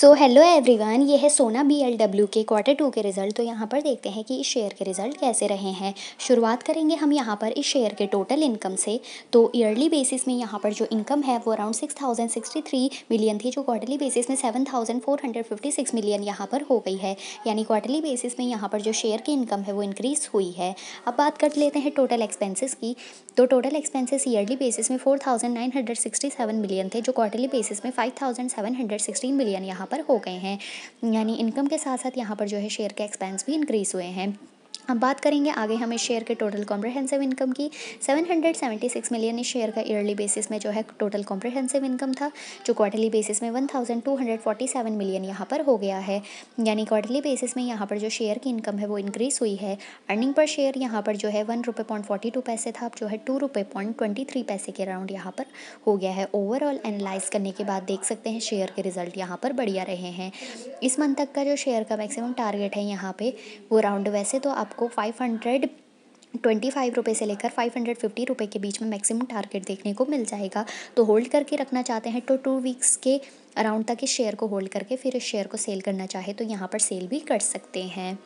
so hello everyone ये है Sona B L W के क्वार्टर टू के रिजल्ट तो यहाँ पर देखते हैं कि इस शेयर के रिजल्ट कैसे रहे हैं शुरुआत करेंगे हम यहाँ पर इस शेयर के टोटल इनकम से तो ईयरली बेसिस में यहाँ पर जो इनकम है वो around six thousand sixty three million थी जो क्वार्टरली बेसिस में seven thousand four hundred fifty six million यहाँ पर हो गई है यानी क्वार्टरली बेसिस में यहाँ पर जो शेयर की इनकम है वो इंक्रीज़ हुई है अब बात कर लेते हैं टोटल एक्सपेंसिस की तो टोटल एक्सपेंसिस ईयरली बेसिस में four thousand nine hundred sixty seven million थे जो क्वार्टरली बेसिस में five thousand seven hundred sixteen million यहाँ पर हो गए हैं यानी इनकम के साथ साथ यहाँ पर जो है शेयर के एक्सपेंस भी इंक्रीज़ हुए हैं अब बात करेंगे आगे हमें शेयर के टोटल कॉम्प्रहेंसिव इनकम की 776 मिलियन इस शेयर का ईयरली बेसिस में जो है टोटल कॉम्प्रहेंसिव इनकम था जो क्वार्टरली बेसिस में 1247 मिलियन यहाँ पर हो गया है यानी क्वार्टरली बेसिस में यहाँ पर जो शेयर की इनकम है वो इंक्रीज़ हुई है अर्निंग पर शेयर यहाँ पर जो है वन रुपये पॉइंट फोर्टी टू पैसे था अब जो है टू रुपये पॉइंट ट्वेंटी थ्री पैसे के अराउंड यहाँ पर हो गया है ओवरऑल एनालाइज करने के बाद देख सकते हैं शेयर के रिजल्ट यहाँ पर बढ़िया रहे हैं इस मंथ तक का जो शेयर का मैक्सिमम टारगेट है यहाँ पर वो राउंड वैसे तो आप आपको फाइव हंड्रेड ट्वेंटी फाइव रुपये से लेकर फाइव हंड्रेड फिफ्टी रुपये के बीच में मैक्सिमम टारगेट देखने को मिल जाएगा तो होल्ड करके रखना चाहते हैं तो टू वीक्स के अराउंड तक इस शेयर को होल्ड करके फिर इस शेयर को सेल करना चाहे तो यहाँ पर सेल भी कर सकते हैं